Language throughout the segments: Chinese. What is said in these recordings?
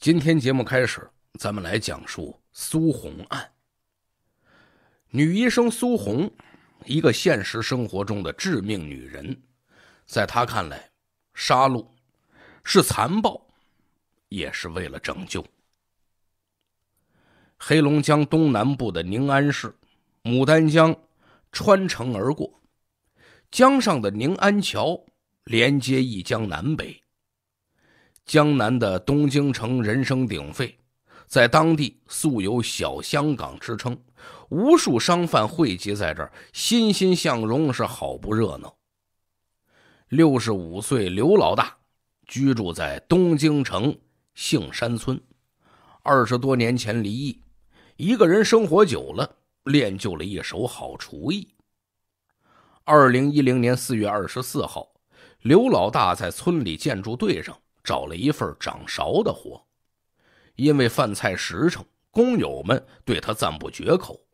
今天节目开始，咱们来讲述苏红案。女医生苏红，一个现实生活中的致命女人，在她看来，杀戮是残暴，也是为了拯救。黑龙江东南部的宁安市，牡丹江穿城而过，江上的宁安桥连接一江南北。江南的东京城人声鼎沸，在当地素有“小香港”之称，无数商贩汇集在这儿，欣欣向荣，是好不热闹。六十五岁刘老大居住在东京城杏山村，二十多年前离异，一个人生活久了，练就了一手好厨艺。二零一零年四月二十四号，刘老大在村里建筑队上。找了一份掌勺的活，因为饭菜实诚，工友们对他赞不绝口。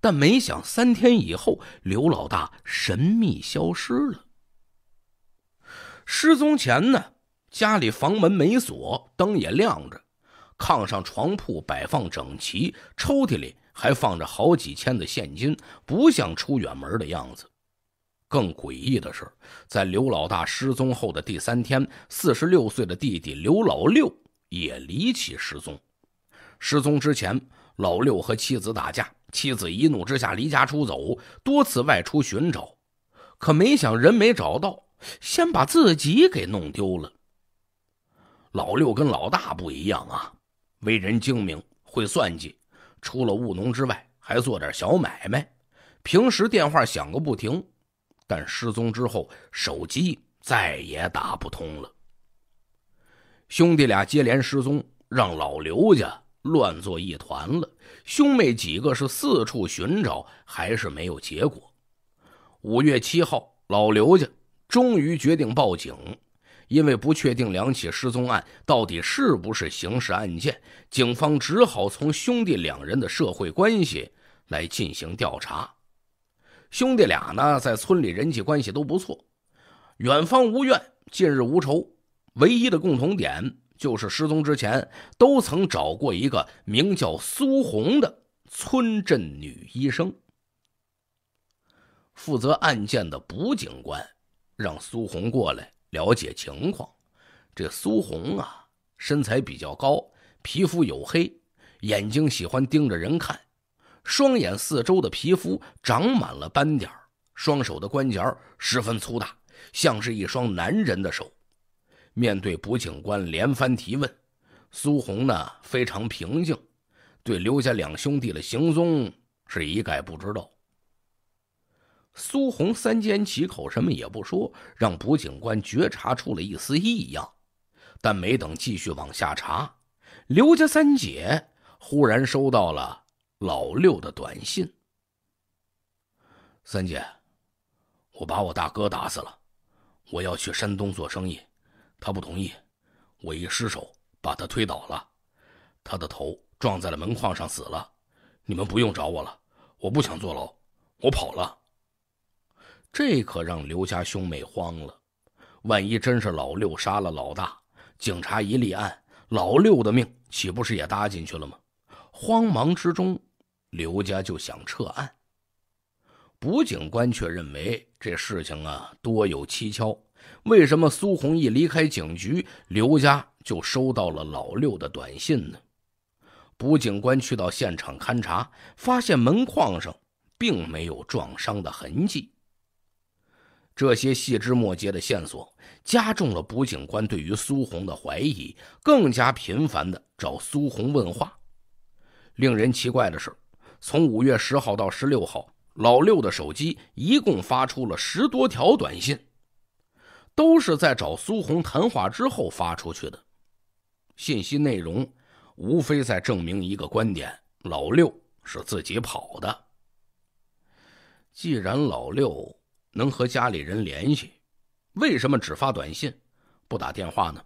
但没想三天以后，刘老大神秘消失了。失踪前呢，家里房门没锁，灯也亮着，炕上床铺摆放整齐，抽屉里还放着好几千的现金，不像出远门的样子。更诡异的是，在刘老大失踪后的第三天，四十六岁的弟弟刘老六也离奇失踪。失踪之前，老六和妻子打架，妻子一怒之下离家出走，多次外出寻找，可没想人没找到，先把自己给弄丢了。老六跟老大不一样啊，为人精明，会算计，除了务农之外，还做点小买卖，平时电话响个不停。但失踪之后，手机再也打不通了。兄弟俩接连失踪，让老刘家乱作一团了。兄妹几个是四处寻找，还是没有结果。五月七号，老刘家终于决定报警，因为不确定两起失踪案到底是不是刑事案件，警方只好从兄弟两人的社会关系来进行调查。兄弟俩呢，在村里人际关系都不错，远方无怨，近日无仇，唯一的共同点就是失踪之前都曾找过一个名叫苏红的村镇女医生。负责案件的卜警官让苏红过来了解情况。这苏红啊，身材比较高，皮肤黝黑，眼睛喜欢盯着人看。双眼四周的皮肤长满了斑点，双手的关节十分粗大，像是一双男人的手。面对卜警官连番提问，苏红呢非常平静，对刘家两兄弟的行踪是一概不知道。苏红三缄其口，什么也不说，让卜警官觉察出了一丝异样。但没等继续往下查，刘家三姐忽然收到了。老六的短信：“三姐，我把我大哥打死了，我要去山东做生意，他不同意，我一失手把他推倒了，他的头撞在了门框上死了。你们不用找我了，我不想坐牢，我跑了。”这可让刘家兄妹慌了，万一真是老六杀了老大，警察一立案，老六的命岂不是也搭进去了吗？慌忙之中。刘家就想撤案，卜警官却认为这事情啊多有蹊跷。为什么苏红一离开警局，刘家就收到了老六的短信呢？卜警官去到现场勘查，发现门框上并没有撞伤的痕迹。这些细枝末节的线索加重了卜警官对于苏红的怀疑，更加频繁的找苏红问话。令人奇怪的是。从五月十号到十六号，老六的手机一共发出了十多条短信，都是在找苏红谈话之后发出去的。信息内容无非在证明一个观点：老六是自己跑的。既然老六能和家里人联系，为什么只发短信不打电话呢？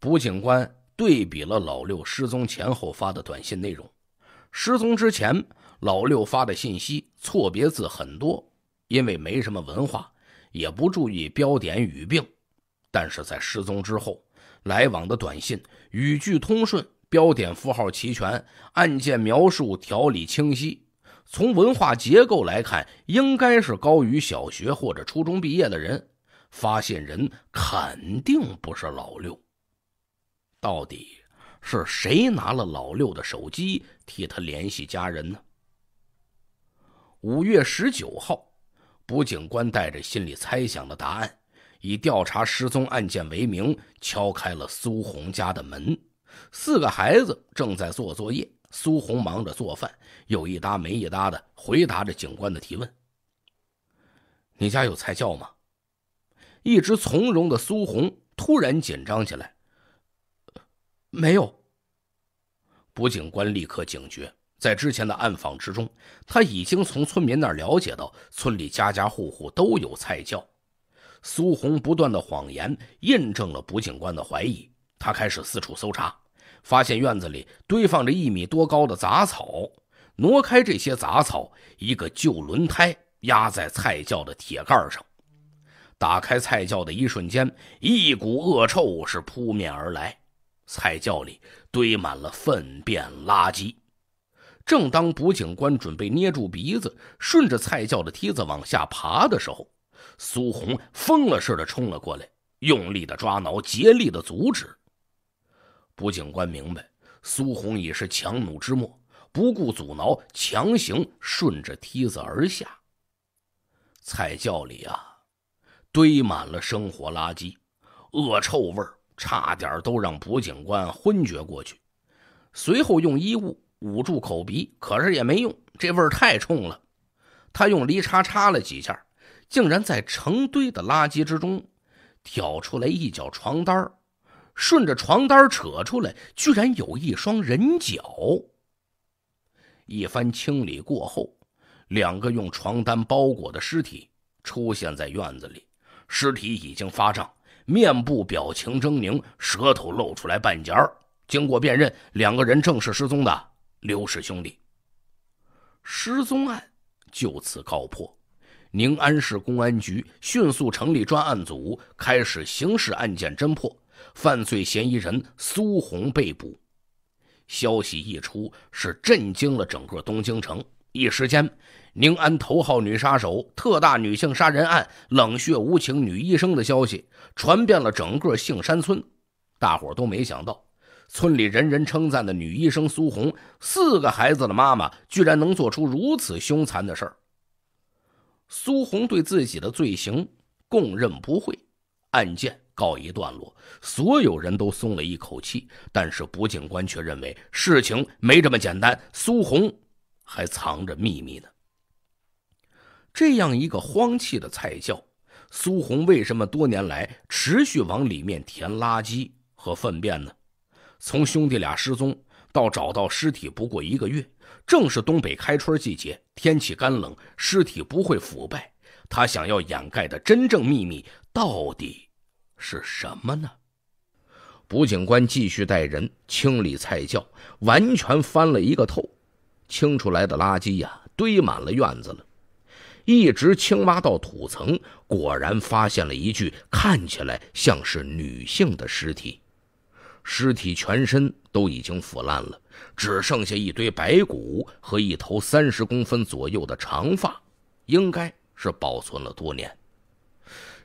卜警官对比了老六失踪前后发的短信内容。失踪之前，老六发的信息错别字很多，因为没什么文化，也不注意标点语病。但是在失踪之后，来往的短信语句通顺，标点符号齐全，案件描述条理清晰。从文化结构来看，应该是高于小学或者初中毕业的人。发现人肯定不是老六，到底？是谁拿了老六的手机替他联系家人呢？五月十九号，卜警官带着心里猜想的答案，以调查失踪案件为名，敲开了苏红家的门。四个孩子正在做作业，苏红忙着做饭，有一搭没一搭的回答着警官的提问：“你家有菜窖吗？”一直从容的苏红突然紧张起来：“没有。”卜警官立刻警觉，在之前的暗访之中，他已经从村民那儿了解到，村里家家户户都有菜窖。苏红不断的谎言印证了卜警官的怀疑，他开始四处搜查，发现院子里堆放着一米多高的杂草，挪开这些杂草，一个旧轮胎压在菜窖的铁盖上。打开菜窖的一瞬间，一股恶臭是扑面而来。菜窖里堆满了粪便垃圾。正当捕警官准备捏住鼻子，顺着菜窖的梯子往下爬的时候，苏红疯了似的冲了过来，用力的抓挠，竭力的阻止。捕警官明白，苏红已是强弩之末，不顾阻挠，强行顺着梯子而下。菜窖里啊，堆满了生活垃圾，恶臭味儿。差点都让蒲警官昏厥过去，随后用衣物捂住口鼻，可是也没用，这味儿太冲了。他用犁叉插了几下，竟然在成堆的垃圾之中挑出来一角床单顺着床单扯出来，居然有一双人脚。一番清理过后，两个用床单包裹的尸体出现在院子里，尸体已经发胀。面部表情狰狞，舌头露出来半截儿。经过辨认，两个人正是失踪的刘氏兄弟。失踪案就此告破，宁安市公安局迅速成立专案组，开始刑事案件侦破。犯罪嫌疑人苏红被捕。消息一出，是震惊了整个东京城。一时间，宁安头号女杀手、特大女性杀人案、冷血无情女医生的消息传遍了整个杏山村，大伙都没想到，村里人人称赞的女医生苏红，四个孩子的妈妈，居然能做出如此凶残的事儿。苏红对自己的罪行供认不讳，案件告一段落，所有人都松了一口气。但是，卜警官却认为事情没这么简单，苏红。还藏着秘密呢。这样一个荒弃的菜窖，苏红为什么多年来持续往里面填垃圾和粪便呢？从兄弟俩失踪到找到尸体不过一个月，正是东北开春季节，天气干冷，尸体不会腐败。他想要掩盖的真正秘密到底是什么呢？卜警官继续带人清理菜窖，完全翻了一个透。清出来的垃圾呀，堆满了院子了。一直青挖到土层，果然发现了一具看起来像是女性的尸体。尸体全身都已经腐烂了，只剩下一堆白骨和一头三十公分左右的长发，应该是保存了多年。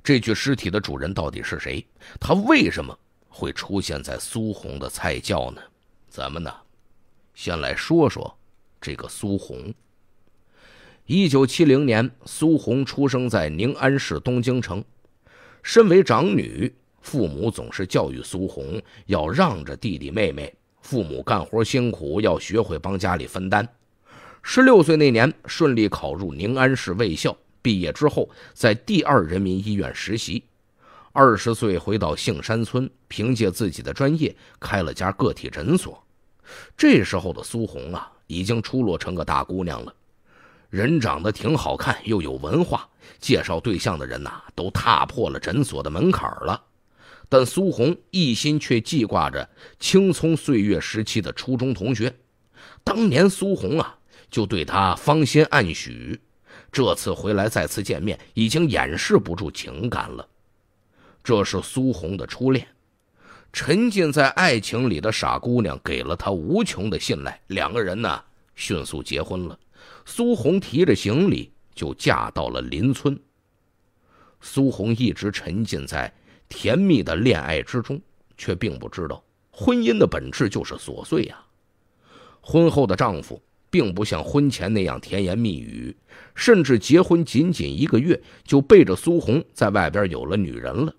这具尸体的主人到底是谁？他为什么会出现在苏红的菜窖呢？咱们呢，先来说说。这个苏红，一九七零年，苏红出生在宁安市东京城。身为长女，父母总是教育苏红要让着弟弟妹妹，父母干活辛苦，要学会帮家里分担。十六岁那年，顺利考入宁安市卫校，毕业之后在第二人民医院实习。二十岁回到杏山村，凭借自己的专业开了家个体诊所。这时候的苏红啊。已经出落成个大姑娘了，人长得挺好看，又有文化，介绍对象的人呐，都踏破了诊所的门槛了。但苏红一心却记挂着青葱岁月时期的初中同学，当年苏红啊就对他芳心暗许，这次回来再次见面，已经掩饰不住情感了。这是苏红的初恋。沉浸在爱情里的傻姑娘给了他无穷的信赖，两个人呢迅速结婚了。苏红提着行李就嫁到了邻村。苏红一直沉浸在甜蜜的恋爱之中，却并不知道婚姻的本质就是琐碎啊。婚后的丈夫并不像婚前那样甜言蜜语，甚至结婚仅仅一个月，就背着苏红在外边有了女人了。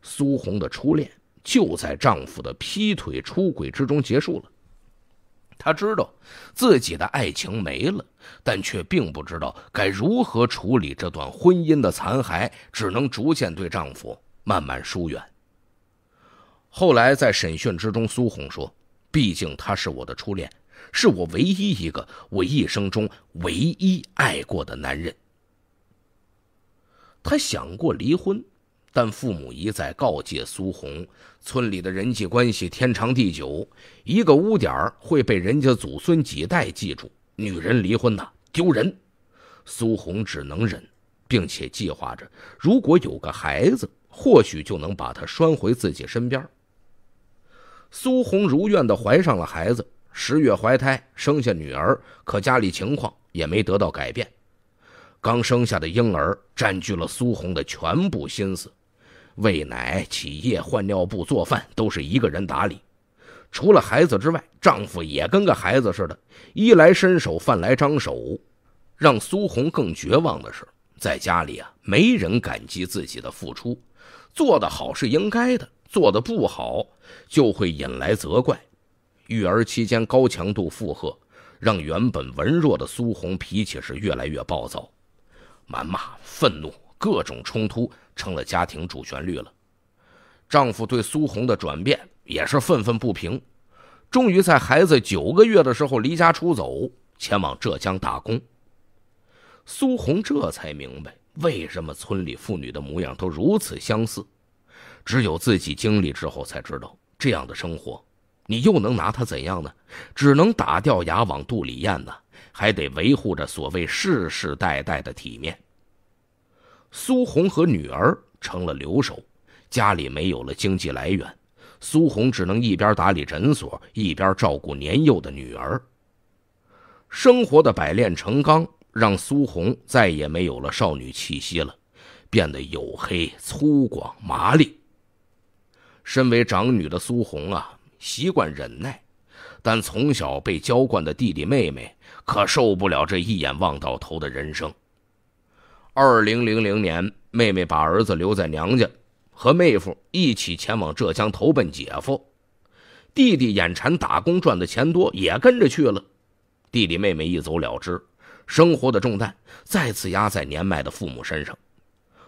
苏红的初恋。就在丈夫的劈腿出轨之中结束了。她知道自己的爱情没了，但却并不知道该如何处理这段婚姻的残骸，只能逐渐对丈夫慢慢疏远。后来在审讯之中，苏红说：“毕竟他是我的初恋，是我唯一一个我一生中唯一爱过的男人。”她想过离婚。但父母一再告诫苏红，村里的人际关系天长地久，一个污点会被人家祖孙几代记住。女人离婚呐，丢人。苏红只能忍，并且计划着，如果有个孩子，或许就能把他拴回自己身边。苏红如愿的怀上了孩子，十月怀胎，生下女儿。可家里情况也没得到改变，刚生下的婴儿占据了苏红的全部心思。喂奶、起夜、换尿布、做饭，都是一个人打理。除了孩子之外，丈夫也跟个孩子似的，衣来伸手，饭来张手。让苏红更绝望的是，在家里啊，没人感激自己的付出。做得好是应该的，做得不好就会引来责怪。育儿期间高强度负荷，让原本文弱的苏红脾气是越来越暴躁，谩骂、愤怒、各种冲突。成了家庭主旋律了。丈夫对苏红的转变也是愤愤不平，终于在孩子九个月的时候离家出走，前往浙江打工。苏红这才明白，为什么村里妇女的模样都如此相似。只有自己经历之后才知道，这样的生活，你又能拿她怎样呢？只能打掉牙往肚里咽呢，还得维护着所谓世世代代的体面。苏红和女儿成了留守，家里没有了经济来源，苏红只能一边打理诊所，一边照顾年幼的女儿。生活的百炼成钢，让苏红再也没有了少女气息了，变得黝黑、粗犷、麻利。身为长女的苏红啊，习惯忍耐，但从小被娇惯的弟弟妹妹可受不了这一眼望到头的人生。二零零零年，妹妹把儿子留在娘家，和妹夫一起前往浙江投奔姐夫。弟弟眼馋打工赚的钱多，也跟着去了。弟弟妹妹一走了之，生活的重担再次压在年迈的父母身上。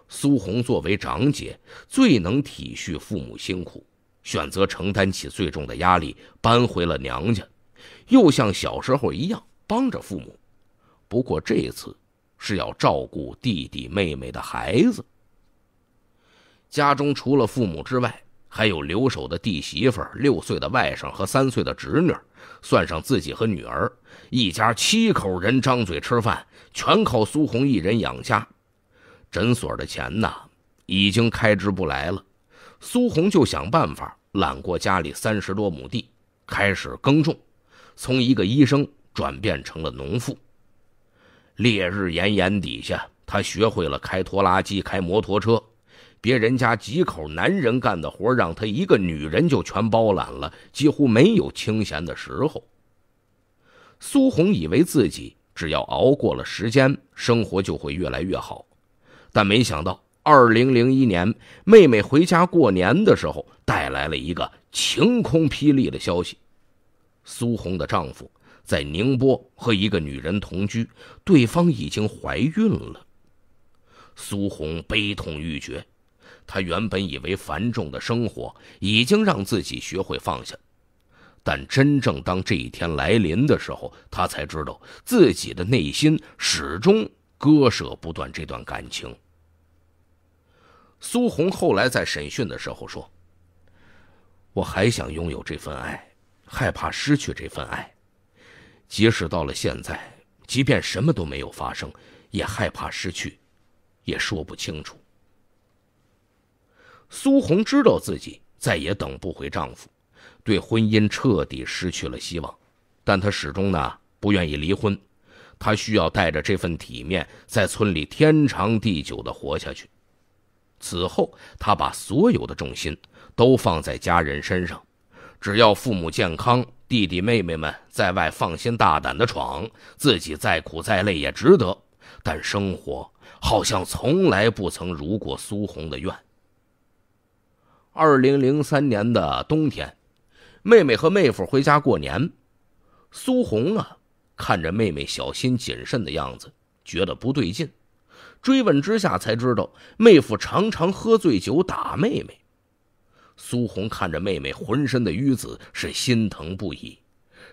苏红作为长姐，最能体恤父母辛苦，选择承担起最重的压力，搬回了娘家，又像小时候一样帮着父母。不过这次。是要照顾弟弟妹妹的孩子。家中除了父母之外，还有留守的弟媳妇、六岁的外甥和三岁的侄女，算上自己和女儿，一家七口人张嘴吃饭，全靠苏红一人养家。诊所的钱呢，已经开支不来了，苏红就想办法揽过家里三十多亩地，开始耕种，从一个医生转变成了农妇。烈日炎炎底下，他学会了开拖拉机、开摩托车，别人家几口男人干的活，让他一个女人就全包揽了，几乎没有清闲的时候。苏红以为自己只要熬过了时间，生活就会越来越好，但没想到，二零零一年妹妹回家过年的时候，带来了一个晴空霹雳的消息：苏红的丈夫。在宁波和一个女人同居，对方已经怀孕了。苏红悲痛欲绝，她原本以为繁重的生活已经让自己学会放下，但真正当这一天来临的时候，她才知道自己的内心始终割舍不断这段感情。苏红后来在审讯的时候说：“我还想拥有这份爱，害怕失去这份爱。”即使到了现在，即便什么都没有发生，也害怕失去，也说不清楚。苏红知道自己再也等不回丈夫，对婚姻彻底失去了希望，但她始终呢不愿意离婚，她需要带着这份体面在村里天长地久的活下去。此后，她把所有的重心都放在家人身上。只要父母健康，弟弟妹妹们在外放心大胆的闯，自己再苦再累也值得。但生活好像从来不曾如过苏红的愿。二零零三年的冬天，妹妹和妹夫回家过年，苏红啊，看着妹妹小心谨慎的样子，觉得不对劲，追问之下才知道，妹夫常常喝醉酒打妹妹。苏红看着妹妹浑身的淤紫，是心疼不已。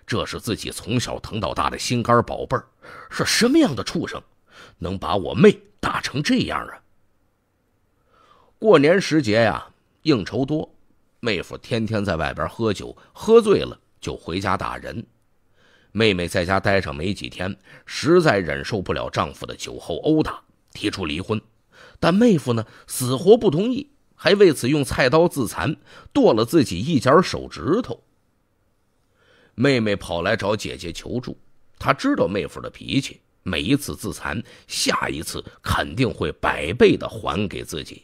这是自己从小疼到大的心肝宝贝儿，是什么样的畜生，能把我妹打成这样啊？过年时节呀，应酬多，妹夫天天在外边喝酒，喝醉了就回家打人。妹妹在家待上没几天，实在忍受不了丈夫的酒后殴打，提出离婚，但妹夫呢，死活不同意。还为此用菜刀自残，剁了自己一截手指头。妹妹跑来找姐姐求助，她知道妹夫的脾气，每一次自残，下一次肯定会百倍的还给自己。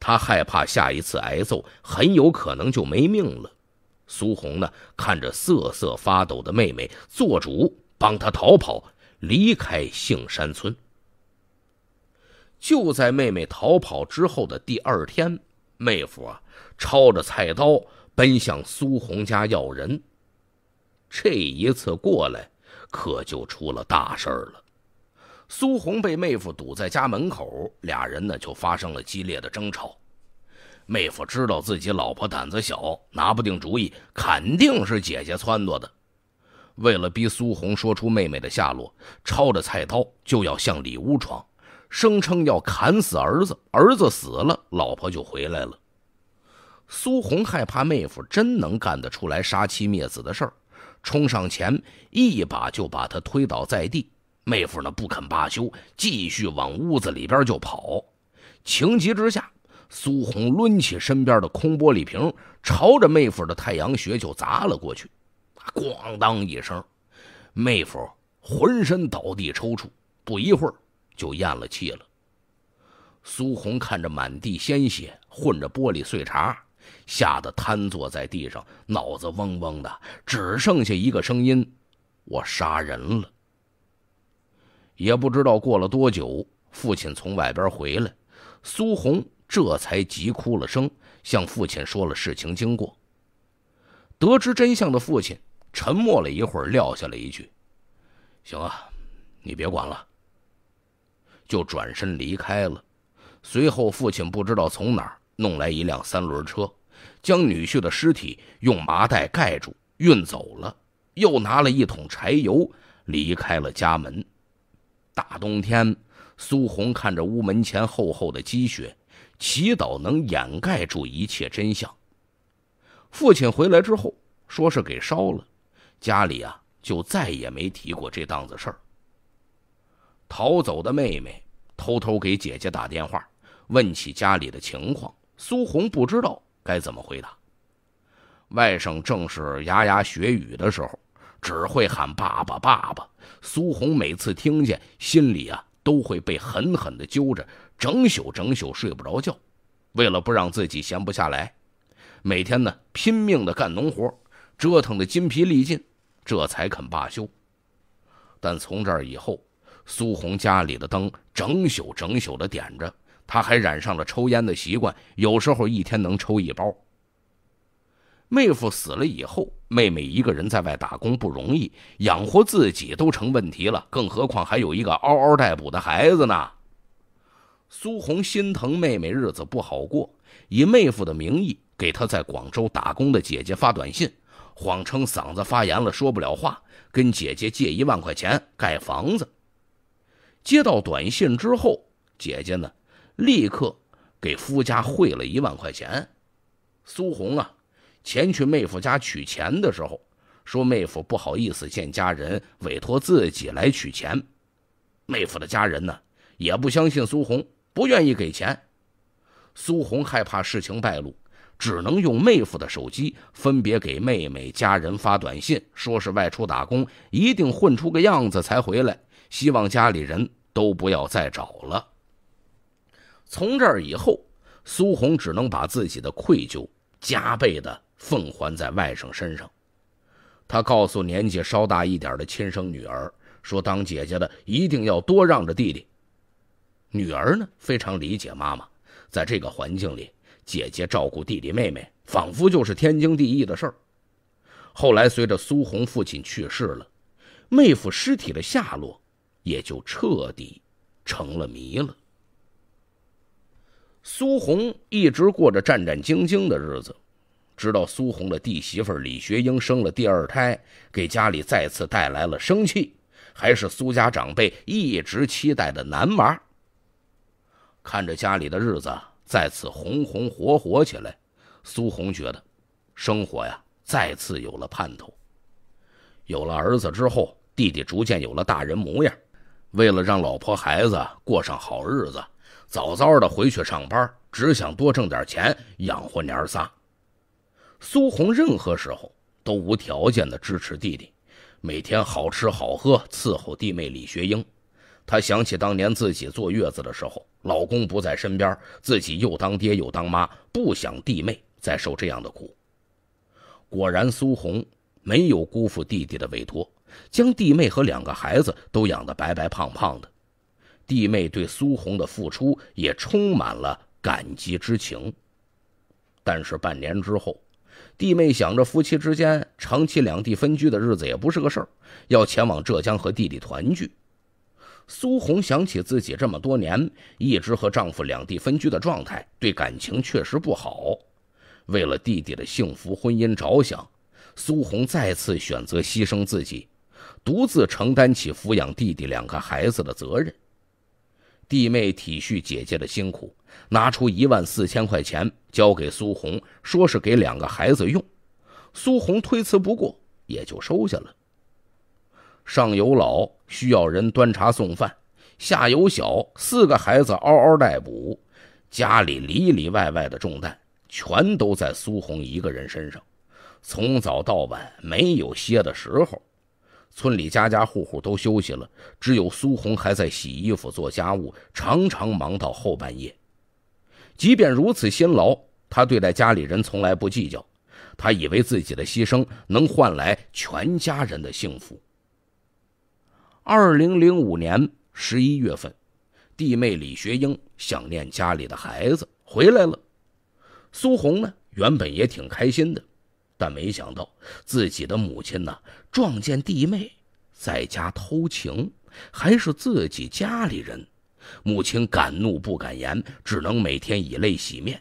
她害怕下一次挨揍，很有可能就没命了。苏红呢，看着瑟瑟发抖的妹妹，做主帮她逃跑，离开杏山村。就在妹妹逃跑之后的第二天，妹夫啊抄着菜刀奔向苏红家要人。这一次过来，可就出了大事了。苏红被妹夫堵在家门口，俩人呢就发生了激烈的争吵。妹夫知道自己老婆胆子小，拿不定主意，肯定是姐姐撺掇的。为了逼苏红说出妹妹的下落，抄着菜刀就要向里屋闯。声称要砍死儿子，儿子死了，老婆就回来了。苏红害怕妹夫真能干得出来杀妻灭子的事儿，冲上前一把就把他推倒在地。妹夫呢不肯罢休，继续往屋子里边就跑。情急之下，苏红抡起身边的空玻璃瓶，朝着妹夫的太阳穴就砸了过去，咣当一声，妹夫浑身倒地抽搐。不一会儿。就咽了气了。苏红看着满地鲜血混着玻璃碎碴，吓得瘫坐在地上，脑子嗡嗡的，只剩下一个声音：“我杀人了。”也不知道过了多久，父亲从外边回来，苏红这才急哭了声，向父亲说了事情经过。得知真相的父亲沉默了一会儿，撂下了一句：“行啊，你别管了。”就转身离开了。随后，父亲不知道从哪儿弄来一辆三轮车，将女婿的尸体用麻袋盖住运走了。又拿了一桶柴油离开了家门。大冬天，苏红看着屋门前厚厚的积雪，祈祷能掩盖住一切真相。父亲回来之后，说是给烧了，家里啊就再也没提过这档子事儿。逃走的妹妹偷偷给姐姐打电话，问起家里的情况。苏红不知道该怎么回答。外甥正是牙牙学语的时候，只会喊爸爸爸爸。苏红每次听见，心里啊都会被狠狠的揪着，整宿整宿睡不着觉。为了不让自己闲不下来，每天呢拼命的干农活，折腾的筋疲力尽，这才肯罢休。但从这儿以后，苏红家里的灯整宿整宿的点着，她还染上了抽烟的习惯，有时候一天能抽一包。妹夫死了以后，妹妹一个人在外打工不容易，养活自己都成问题了，更何况还有一个嗷嗷待哺的孩子呢？苏红心疼妹妹日子不好过，以妹夫的名义给她在广州打工的姐姐发短信，谎称嗓子发炎了，说不了话，跟姐姐借一万块钱盖房子。接到短信之后，姐姐呢，立刻给夫家汇了一万块钱。苏红啊，前去妹夫家取钱的时候，说妹夫不好意思见家人，委托自己来取钱。妹夫的家人呢，也不相信苏红，不愿意给钱。苏红害怕事情败露，只能用妹夫的手机分别给妹妹家人发短信，说是外出打工，一定混出个样子才回来。希望家里人都不要再找了。从这儿以后，苏红只能把自己的愧疚加倍的奉还在外甥身上。他告诉年纪稍大一点的亲生女儿，说：“当姐姐的一定要多让着弟弟。”女儿呢，非常理解妈妈，在这个环境里，姐姐照顾弟弟妹妹，仿佛就是天经地义的事儿。后来，随着苏红父亲去世了，妹夫尸体的下落。也就彻底成了谜了。苏红一直过着战战兢兢的日子，直到苏红的弟媳妇李学英生了第二胎，给家里再次带来了生气，还是苏家长辈一直期待的男娃。看着家里的日子再次红红火火起来，苏红觉得生活呀再次有了盼头。有了儿子之后，弟弟逐渐有了大人模样。为了让老婆孩子过上好日子，早早的回去上班，只想多挣点钱养活娘仨。苏红任何时候都无条件的支持弟弟，每天好吃好喝伺候弟妹李学英。她想起当年自己坐月子的时候，老公不在身边，自己又当爹又当妈，不想弟妹再受这样的苦。果然，苏红没有辜负弟弟的委托。将弟妹和两个孩子都养得白白胖胖的，弟妹对苏红的付出也充满了感激之情。但是半年之后，弟妹想着夫妻之间长期两地分居的日子也不是个事儿，要前往浙江和弟弟团聚。苏红想起自己这么多年一直和丈夫两地分居的状态，对感情确实不好。为了弟弟的幸福婚姻着想，苏红再次选择牺牲自己。独自承担起抚养弟弟两个孩子的责任，弟妹体恤姐姐的辛苦，拿出一万四千块钱交给苏红，说是给两个孩子用。苏红推辞不过，也就收下了。上有老，需要人端茶送饭；下有小，四个孩子嗷嗷待哺，家里里里外外的重担全都在苏红一个人身上，从早到晚没有歇的时候。村里家家户户都休息了，只有苏红还在洗衣服、做家务，常常忙到后半夜。即便如此辛劳，她对待家里人从来不计较。她以为自己的牺牲能换来全家人的幸福。二零零五年十一月份，弟妹李学英想念家里的孩子回来了，苏红呢，原本也挺开心的。但没想到自己的母亲呢，撞见弟妹在家偷情，还是自己家里人，母亲敢怒不敢言，只能每天以泪洗面。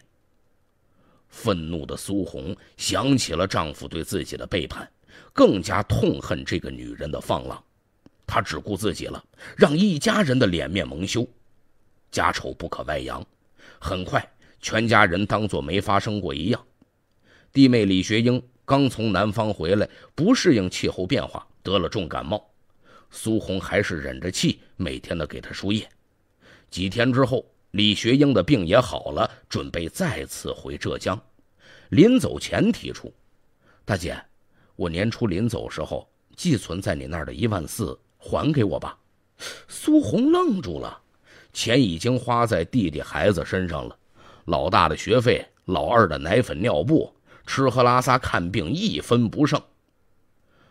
愤怒的苏红想起了丈夫对自己的背叛，更加痛恨这个女人的放浪，她只顾自己了，让一家人的脸面蒙羞，家丑不可外扬。很快，全家人当作没发生过一样，弟妹李学英。刚从南方回来，不适应气候变化，得了重感冒。苏红还是忍着气，每天的给他输液。几天之后，李学英的病也好了，准备再次回浙江。临走前提出：“大姐，我年初临走时候寄存在你那儿的一万四，还给我吧。”苏红愣住了，钱已经花在弟弟孩子身上了，老大的学费，老二的奶粉、尿布。吃喝拉撒看病一分不剩，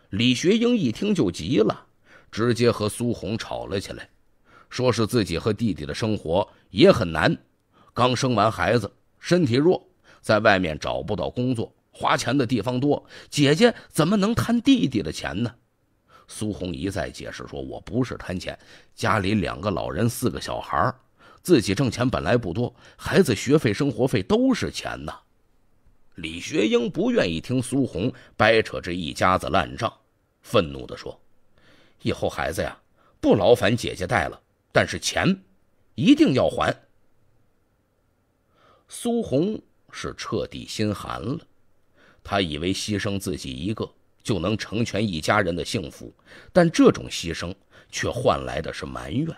李学英一听就急了，直接和苏红吵了起来，说是自己和弟弟的生活也很难，刚生完孩子身体弱，在外面找不到工作，花钱的地方多，姐姐怎么能贪弟弟的钱呢？苏红一再解释说：“我不是贪钱，家里两个老人四个小孩，自己挣钱本来不多，孩子学费、生活费都是钱呢。”李学英不愿意听苏红掰扯这一家子烂账，愤怒的说：“以后孩子呀，不劳烦姐姐带了，但是钱一定要还。”苏红是彻底心寒了，她以为牺牲自己一个就能成全一家人的幸福，但这种牺牲却换来的是埋怨。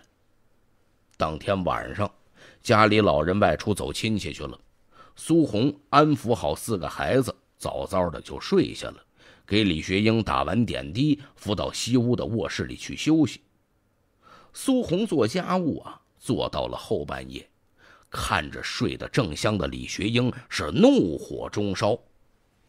当天晚上，家里老人外出走亲戚去了。苏红安抚好四个孩子，早早的就睡下了，给李学英打完点滴，扶到西屋的卧室里去休息。苏红做家务啊，做到了后半夜，看着睡得正香的李学英，是怒火中烧。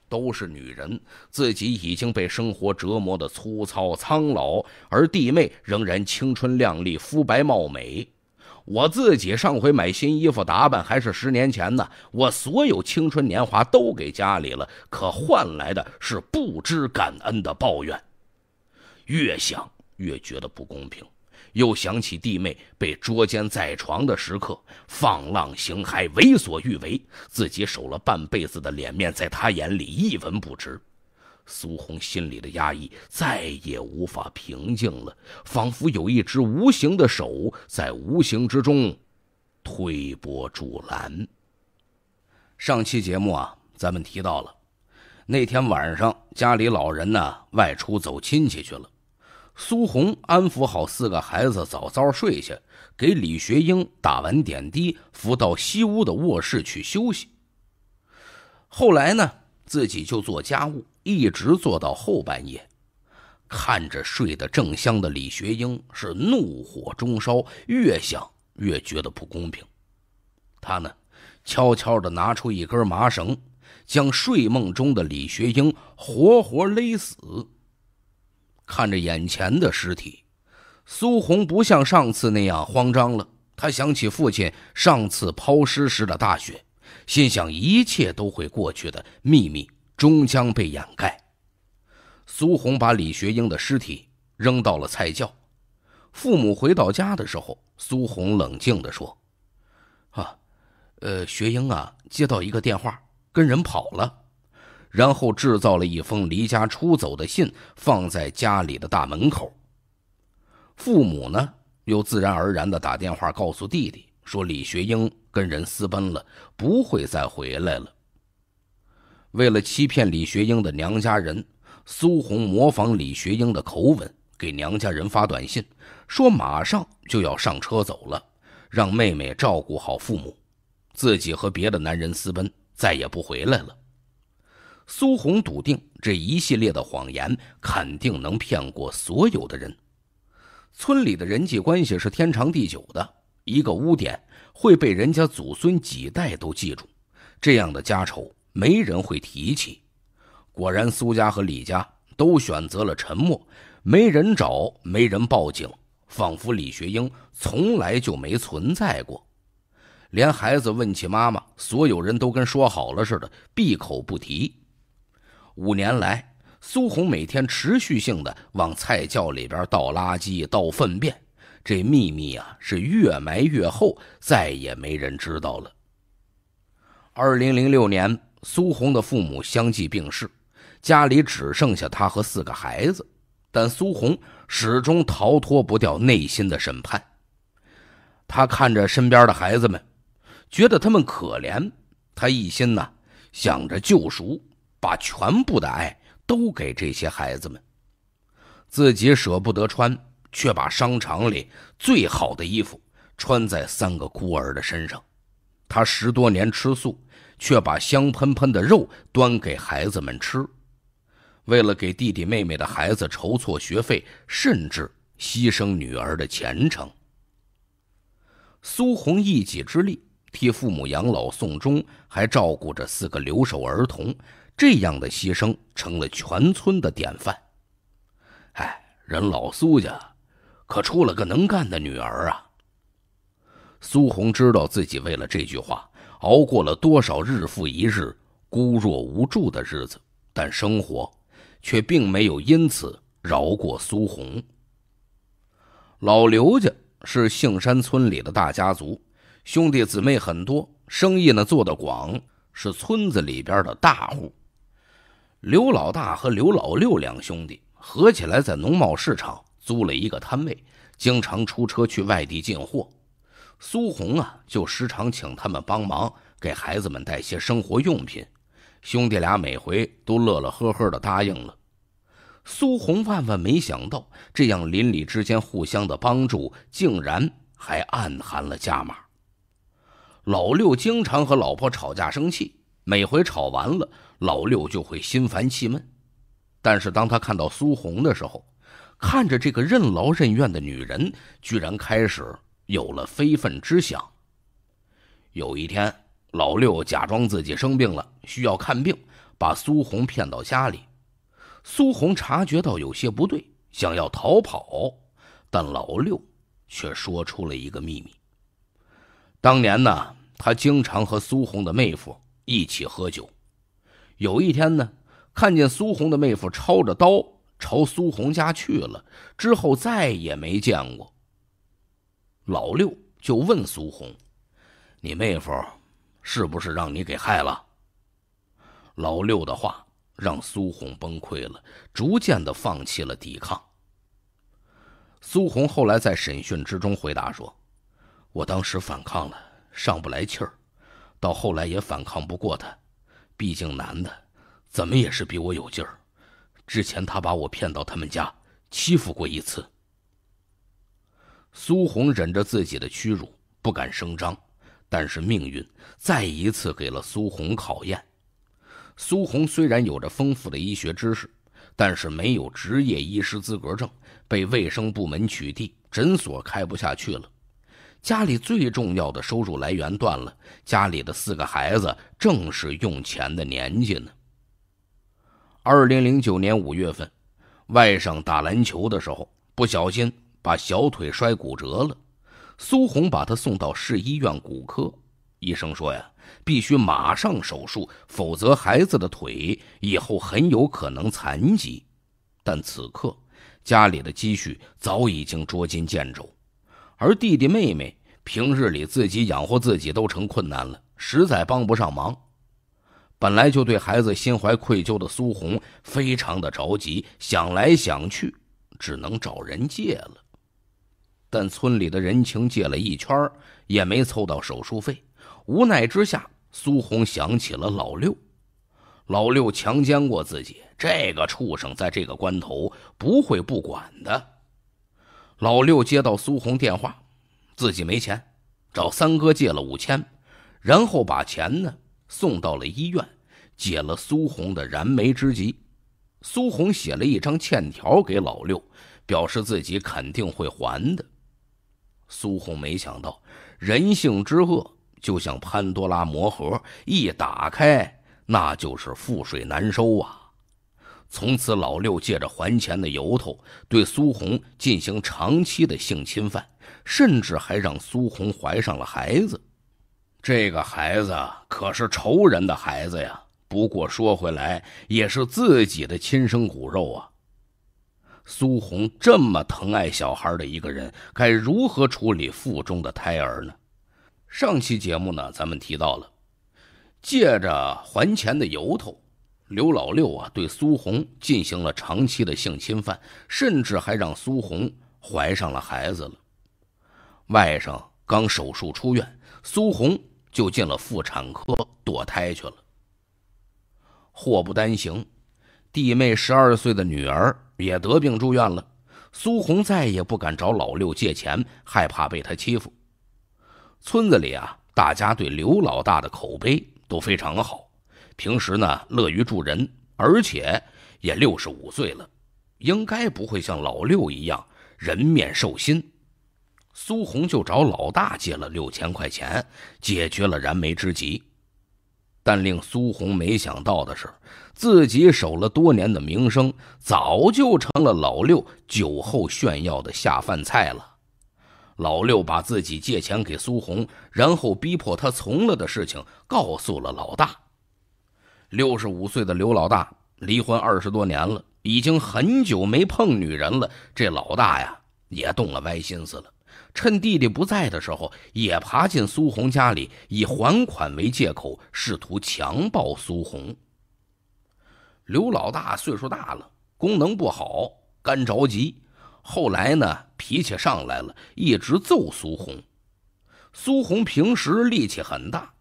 都是女人，自己已经被生活折磨得粗糙苍老，而弟妹仍然青春靓丽、肤白貌美。我自己上回买新衣服打扮还是十年前呢，我所有青春年华都给家里了，可换来的是不知感恩的抱怨。越想越觉得不公平，又想起弟妹被捉奸在床的时刻，放浪形骸，为所欲为，自己守了半辈子的脸面，在他眼里一文不值。苏红心里的压抑再也无法平静了，仿佛有一只无形的手在无形之中推波助澜。上期节目啊，咱们提到了那天晚上家里老人呢外出走亲戚去了，苏红安抚好四个孩子，早早睡下，给李学英打完点滴，扶到西屋的卧室去休息。后来呢？自己就做家务，一直做到后半夜，看着睡得正香的李学英是怒火中烧，越想越觉得不公平。他呢，悄悄地拿出一根麻绳，将睡梦中的李学英活活勒死。看着眼前的尸体，苏红不像上次那样慌张了，他想起父亲上次抛尸时的大雪。心想一切都会过去的，秘密终将被掩盖。苏红把李学英的尸体扔到了菜窖。父母回到家的时候，苏红冷静的说：“啊，呃，学英啊，接到一个电话，跟人跑了，然后制造了一封离家出走的信，放在家里的大门口。父母呢，又自然而然的打电话告诉弟弟。”说李学英跟人私奔了，不会再回来了。为了欺骗李学英的娘家人，苏红模仿李学英的口吻给娘家人发短信，说马上就要上车走了，让妹妹照顾好父母，自己和别的男人私奔，再也不回来了。苏红笃定这一系列的谎言肯定能骗过所有的人。村里的人际关系是天长地久的。一个污点会被人家祖孙几代都记住，这样的家丑没人会提起。果然，苏家和李家都选择了沉默，没人找，没人报警，仿佛李学英从来就没存在过。连孩子问起妈妈，所有人都跟说好了似的，闭口不提。五年来，苏红每天持续性的往菜窖里边倒垃圾、倒粪便。这秘密啊，是越埋越厚，再也没人知道了。二零零六年，苏红的父母相继病逝，家里只剩下她和四个孩子，但苏红始终逃脱不掉内心的审判。他看着身边的孩子们，觉得他们可怜，他一心呐想着救赎，把全部的爱都给这些孩子们，自己舍不得穿。却把商场里最好的衣服穿在三个孤儿的身上，他十多年吃素，却把香喷喷的肉端给孩子们吃。为了给弟弟妹妹的孩子筹措学费，甚至牺牲女儿的前程。苏红一己之力替父母养老送终，还照顾着四个留守儿童，这样的牺牲成了全村的典范。哎，人老苏家。可出了个能干的女儿啊！苏红知道自己为了这句话熬过了多少日复一日孤弱无助的日子，但生活却并没有因此饶过苏红。老刘家是杏山村里的大家族，兄弟姊妹很多，生意呢做的广，是村子里边的大户。刘老大和刘老六两兄弟合起来在农贸市场。租了一个摊位，经常出车去外地进货，苏红啊就时常请他们帮忙给孩子们带些生活用品，兄弟俩每回都乐乐呵呵的答应了。苏红万万没想到，这样邻里之间互相的帮助竟然还暗含了价码。老六经常和老婆吵架生气，每回吵完了，老六就会心烦气闷，但是当他看到苏红的时候。看着这个任劳任怨的女人，居然开始有了非分之想。有一天，老六假装自己生病了，需要看病，把苏红骗到家里。苏红察觉到有些不对，想要逃跑，但老六却说出了一个秘密：当年呢，他经常和苏红的妹夫一起喝酒。有一天呢，看见苏红的妹夫抄着刀。朝苏红家去了，之后再也没见过。老六就问苏红：“你妹夫是不是让你给害了？”老六的话让苏红崩溃了，逐渐的放弃了抵抗。苏红后来在审讯之中回答说：“我当时反抗了，上不来气儿，到后来也反抗不过他，毕竟男的，怎么也是比我有劲儿。”之前他把我骗到他们家欺负过一次。苏红忍着自己的屈辱，不敢声张，但是命运再一次给了苏红考验。苏红虽然有着丰富的医学知识，但是没有执业医师资格证，被卫生部门取缔，诊所开不下去了，家里最重要的收入来源断了，家里的四个孩子正是用钱的年纪呢。二零零九年五月份，外甥打篮球的时候不小心把小腿摔骨折了，苏红把他送到市医院骨科，医生说呀，必须马上手术，否则孩子的腿以后很有可能残疾。但此刻，家里的积蓄早已经捉襟见肘，而弟弟妹妹平日里自己养活自己都成困难了，实在帮不上忙。本来就对孩子心怀愧疚的苏红，非常的着急，想来想去，只能找人借了。但村里的人情借了一圈，也没凑到手术费。无奈之下，苏红想起了老六。老六强奸过自己，这个畜生在这个关头不会不管的。老六接到苏红电话，自己没钱，找三哥借了五千，然后把钱呢送到了医院。解了苏红的燃眉之急，苏红写了一张欠条给老六，表示自己肯定会还的。苏红没想到，人性之恶就像潘多拉魔盒，一打开那就是覆水难收啊！从此，老六借着还钱的由头，对苏红进行长期的性侵犯，甚至还让苏红怀上了孩子。这个孩子可是仇人的孩子呀！不过说回来，也是自己的亲生骨肉啊。苏红这么疼爱小孩的一个人，该如何处理腹中的胎儿呢？上期节目呢，咱们提到了，借着还钱的由头，刘老六啊对苏红进行了长期的性侵犯，甚至还让苏红怀上了孩子了。外甥刚手术出院，苏红就进了妇产科堕胎去了。祸不单行，弟妹十二岁的女儿也得病住院了。苏红再也不敢找老六借钱，害怕被他欺负。村子里啊，大家对刘老大的口碑都非常好，平时呢乐于助人，而且也六十五岁了，应该不会像老六一样人面兽心。苏红就找老大借了六千块钱，解决了燃眉之急。但令苏红没想到的是，自己守了多年的名声，早就成了老六酒后炫耀的下饭菜了。老六把自己借钱给苏红，然后逼迫他从了的事情告诉了老大。六十五岁的刘老大离婚二十多年了，已经很久没碰女人了，这老大呀也动了歪心思了。趁弟弟不在的时候，也爬进苏红家里，以还款为借口，试图强暴苏红。刘老大岁数大了，功能不好，干着急。后来呢，脾气上来了，一直揍苏红。苏红平时力气很大，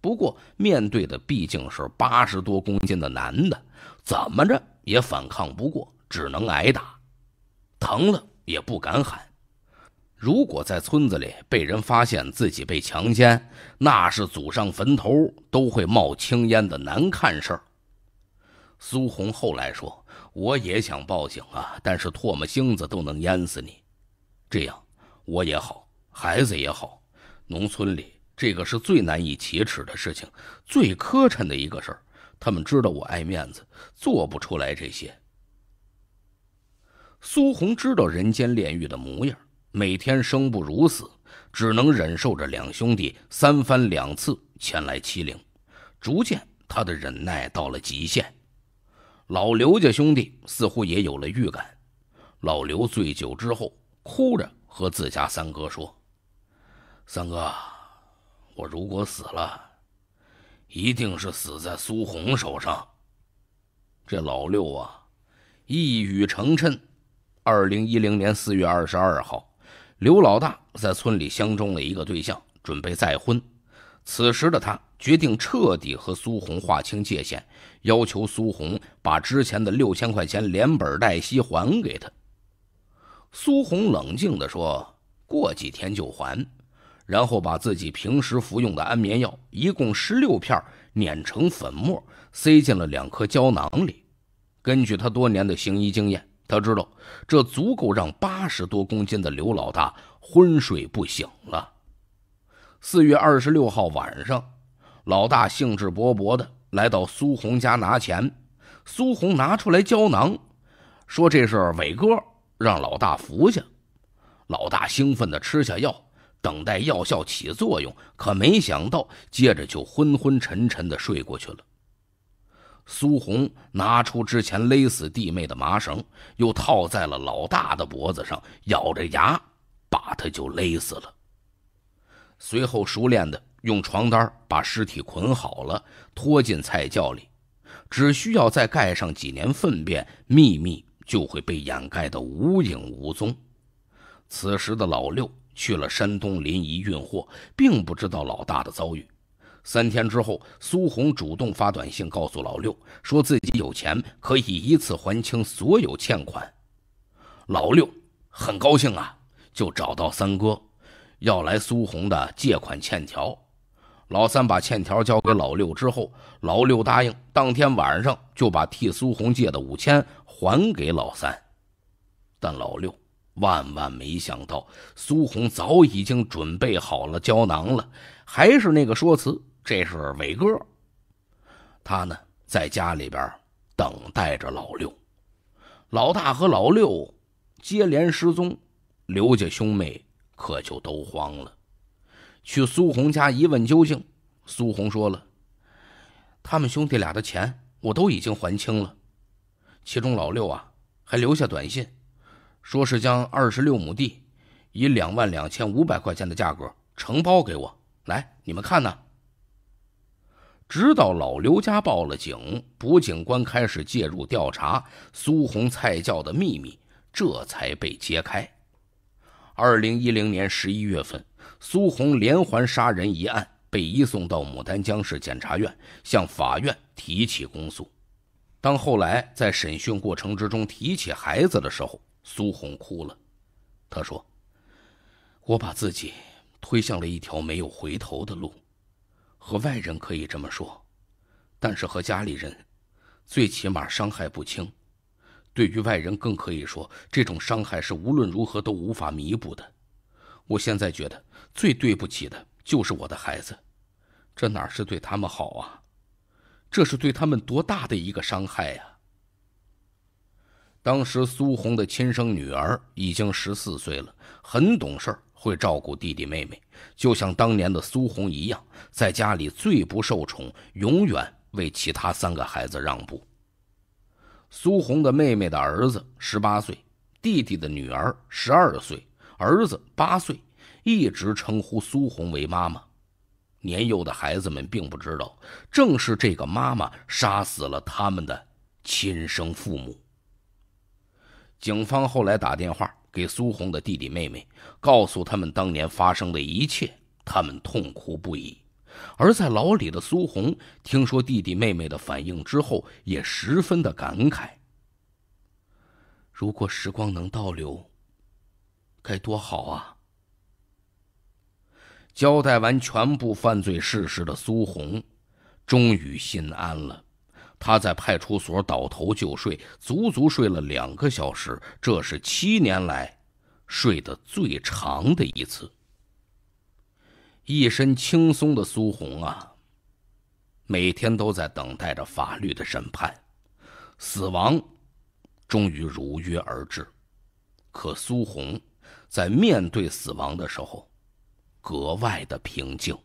不过面对的毕竟是八十多公斤的男的，怎么着也反抗不过，只能挨打，疼了也不敢喊。如果在村子里被人发现自己被强奸，那是祖上坟头都会冒青烟的难看事儿。苏红后来说：“我也想报警啊，但是唾沫星子都能淹死你，这样我也好，孩子也好。农村里这个是最难以启齿的事情，最磕碜的一个事儿。他们知道我爱面子，做不出来这些。”苏红知道人间炼狱的模样。每天生不如死，只能忍受着两兄弟三番两次前来欺凌。逐渐，他的忍耐到了极限。老刘家兄弟似乎也有了预感。老刘醉酒之后，哭着和自家三哥说：“三哥，我如果死了，一定是死在苏红手上。”这老六啊，一语成谶。二零一零年四月二十二号。刘老大在村里相中了一个对象，准备再婚。此时的他决定彻底和苏红划清界限，要求苏红把之前的六千块钱连本带息还给他。苏红冷静地说：“过几天就还。”然后把自己平时服用的安眠药，一共十六片，碾成粉末，塞进了两颗胶囊里。根据他多年的行医经验。他知道，这足够让八十多公斤的刘老大昏睡不醒了。四月二十六号晚上，老大兴致勃勃的来到苏红家拿钱，苏红拿出来胶囊，说这是伟哥，让老大服下。老大兴奋的吃下药，等待药效起作用，可没想到，接着就昏昏沉沉的睡过去了。苏红拿出之前勒死弟妹的麻绳，又套在了老大的脖子上，咬着牙把他就勒死了。随后熟练的。用床单把尸体捆好了，拖进菜窖里。只需要再盖上几年粪便，秘密就会被掩盖得无影无踪。此时的老六去了山东临沂运货，并不知道老大的遭遇。三天之后，苏红主动发短信告诉老六，说自己有钱，可以一次还清所有欠款。老六很高兴啊，就找到三哥，要来苏红的借款欠条。老三把欠条交给老六之后，老六答应当天晚上就把替苏红借的五千还给老三。但老六万万没想到，苏红早已经准备好了胶囊了，还是那个说辞。这是伟哥，他呢在家里边等待着老六。老大和老六接连失踪，刘家兄妹可就都慌了。去苏红家一问究竟，苏红说了：“他们兄弟俩的钱我都已经还清了，其中老六啊还留下短信，说是将二十六亩地以两万两千五百块钱的价格承包给我。来，你们看呢？”直到老刘家报了警，卜警官开始介入调查，苏红菜窖的秘密这才被揭开。二零一零年十一月份，苏红连环杀人一案被移送到牡丹江市检察院，向法院提起公诉。当后来在审讯过程之中提起孩子的时候，苏红哭了。他说：“我把自己推向了一条没有回头的路。”和外人可以这么说，但是和家里人，最起码伤害不轻。对于外人更可以说，这种伤害是无论如何都无法弥补的。我现在觉得最对不起的就是我的孩子，这哪是对他们好啊？这是对他们多大的一个伤害呀！当时苏红的亲生女儿已经十四岁了，很懂事儿。会照顾弟弟妹妹，就像当年的苏红一样，在家里最不受宠，永远为其他三个孩子让步。苏红的妹妹的儿子十八岁，弟弟的女儿十二岁，儿子八岁，一直称呼苏红为妈妈。年幼的孩子们并不知道，正是这个妈妈杀死了他们的亲生父母。警方后来打电话。给苏红的弟弟妹妹，告诉他们当年发生的一切，他们痛哭不已。而在牢里的苏红，听说弟弟妹妹的反应之后，也十分的感慨。如果时光能倒流，该多好啊！交代完全部犯罪事实的苏红，终于心安了。他在派出所倒头就睡，足足睡了两个小时，这是七年来睡得最长的一次。一身轻松的苏红啊，每天都在等待着法律的审判，死亡终于如约而至。可苏红在面对死亡的时候，格外的平静。